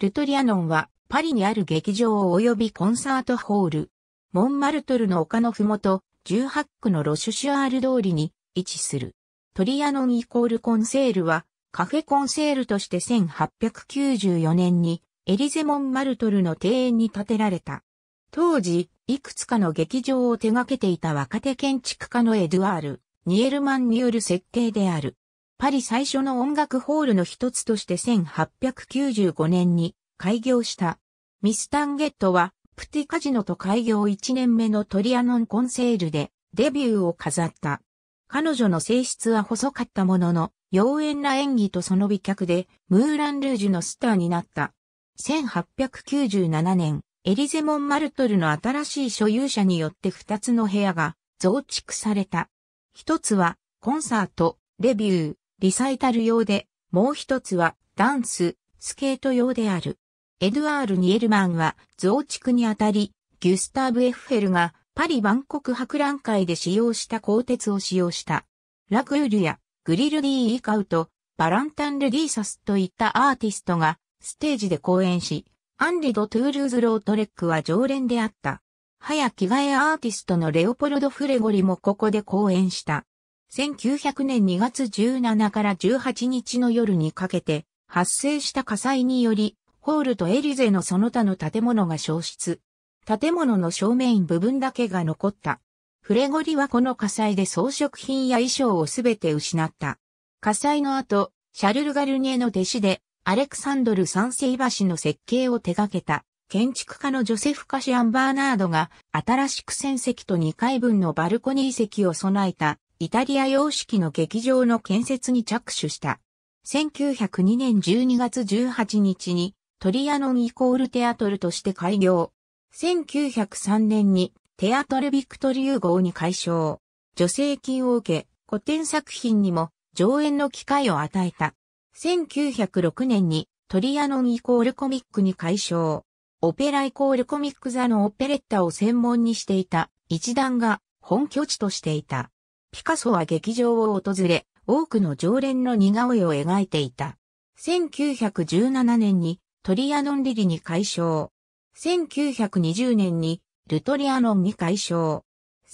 ルトリアノンはパリにある劇場及びコンサートホール、モンマルトルの丘のふもと、18区のロシュシュアール通りに位置する。トリアノンイコールコンセールはカフェコンセールとして1894年にエリゼモンマルトルの庭園に建てられた。当時、いくつかの劇場を手掛けていた若手建築家のエドゥアール、ニエルマンによる設計である。パリ最初の音楽ホールの一つとして1895年に開業した。ミスタンゲットは、プティカジノと開業1年目のトリアノンコンセールでデビューを飾った。彼女の性質は細かったものの、妖艶な演技とその美脚で、ムーラン・ルージュのスターになった。1897年、エリゼモン・マルトルの新しい所有者によって2つの部屋が増築された。一つは、コンサート、レビュー、リサイタル用で、もう一つは、ダンス、スケート用である。エドワール・ニエルマンは、増築にあたり、ギュスターブ・エッフェルが、パリ万国博覧会で使用した鋼鉄を使用した。ラクールや、グリル・ディ・イカウト、バランタン・ル・ディーサスといったアーティストが、ステージで公演し、アンリド・トゥールーズ・ロートレックは常連であった。早着替えアーティストのレオポルド・フレゴリもここで公演した。1900年2月17から18日の夜にかけて発生した火災により、ホールとエリゼのその他の建物が消失。建物の正面部分だけが残った。フレゴリはこの火災で装飾品や衣装をすべて失った。火災の後、シャルル・ガルニエの弟子で、アレクサンドル三世橋の設計を手掛けた、建築家のジョセフ・カシアン・バーナードが、新しく戦0と2階分のバルコニー席を備えた、イタリア様式の劇場の建設に着手した。1902年12月18日にトリアノンイコールテアトルとして開業。1903年にテアトルビクトリュー号に改称。助成金を受け、古典作品にも上演の機会を与えた。1906年にトリアノンイコールコミックに改称。オペライコールコミック座のオペレッタを専門にしていた一団が本拠地としていた。ピカソは劇場を訪れ、多くの常連の似顔絵を描いていた。1917年にトリアノンリリに解消。1920年にルトリアノンに解消。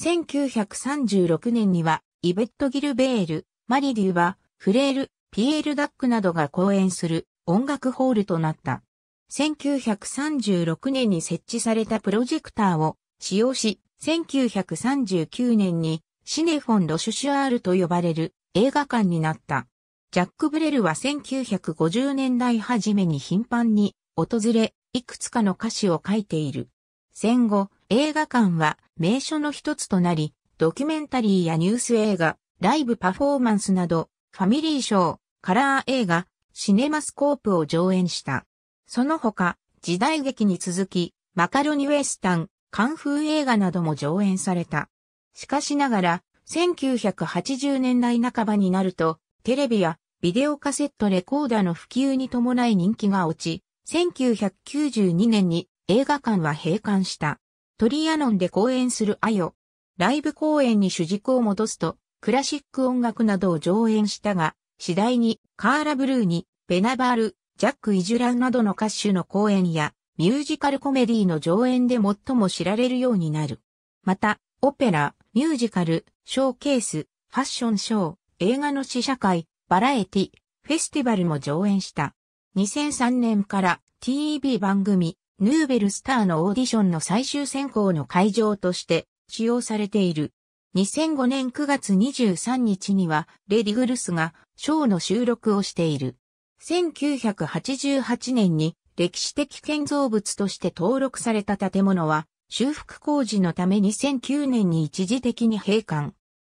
1936年にはイベット・ギルベール、マリデューバ、フレール、ピエール・ダックなどが公演する音楽ホールとなった。1936年に設置されたプロジェクターを使用し、1939年にシネフォン・ロシュシュアールと呼ばれる映画館になった。ジャック・ブレルは1950年代初めに頻繁に訪れ、いくつかの歌詞を書いている。戦後、映画館は名所の一つとなり、ドキュメンタリーやニュース映画、ライブパフォーマンスなど、ファミリーショー、カラー映画、シネマスコープを上演した。その他、時代劇に続き、マカロニウエスタン、カンフー映画なども上演された。しかしながら、1980年代半ばになると、テレビやビデオカセットレコーダーの普及に伴い人気が落ち、1992年に映画館は閉館した。トリアノンで公演するアヨ。ライブ公演に主軸を戻すと、クラシック音楽などを上演したが、次第にカーラ・ブルーに、ベナバール、ジャック・イジュランなどの歌手の公演や、ミュージカルコメディの上演で最も知られるようになる。また、オペラ、ミュージカル、ショーケース、ファッションショー、映画の試写会、バラエティ、フェスティバルも上演した。2003年から TV 番組、ヌーベルスターのオーディションの最終選考の会場として使用されている。2005年9月23日には、レディグルスがショーの収録をしている。1988年に歴史的建造物として登録された建物は、修復工事のため2009年に一時的に閉館。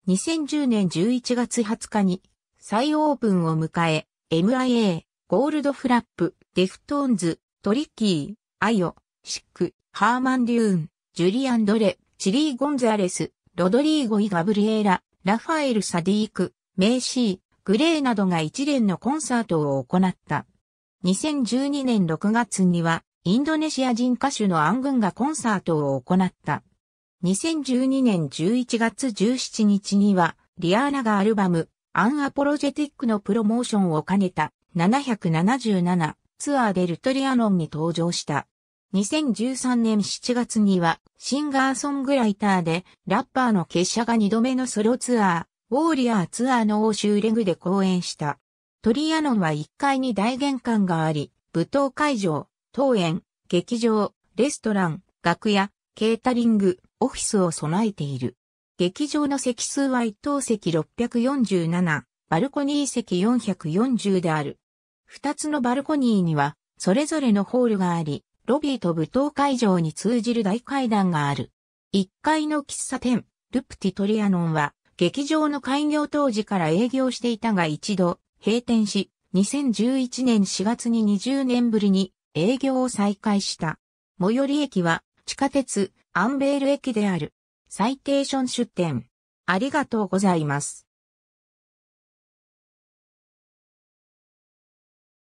2010年11月20日に再オープンを迎え、MIA、ゴールドフラップ、デフトーンズ、トリッキー、アヨ、シック、ハーマン・デューン、ジュリアン・ドレ、チリー・ゴンザレス、ロドリーゴイ・ガブリエラ、ラファエル・サディーク、メイシー、グレーなどが一連のコンサートを行った。2012年6月には、インドネシア人歌手のアングンがコンサートを行った。2012年11月17日には、リアーナがアルバム、アンアポロジェティックのプロモーションを兼ねた777ツアーでルトリアノンに登場した。2013年7月にはシンガーソングライターでラッパーの結社が2度目のソロツアー、ウォーリアーツアーの欧州レグで公演した。トリアノンは1階に大玄関があり、舞踏会場、当園、劇場、レストラン、楽屋、ケータリング、オフィスを備えている。劇場の席数は一等席647、バルコニー席440である。二つのバルコニーには、それぞれのホールがあり、ロビーと舞踏会場に通じる大階段がある。一階の喫茶店、ルプティトリアノンは、劇場の開業当時から営業していたが一度、閉店し、2011年4月に20年ぶりに営業を再開した。最寄り駅は地下鉄アンベール駅である。サイテーション出店。ありがとうございます。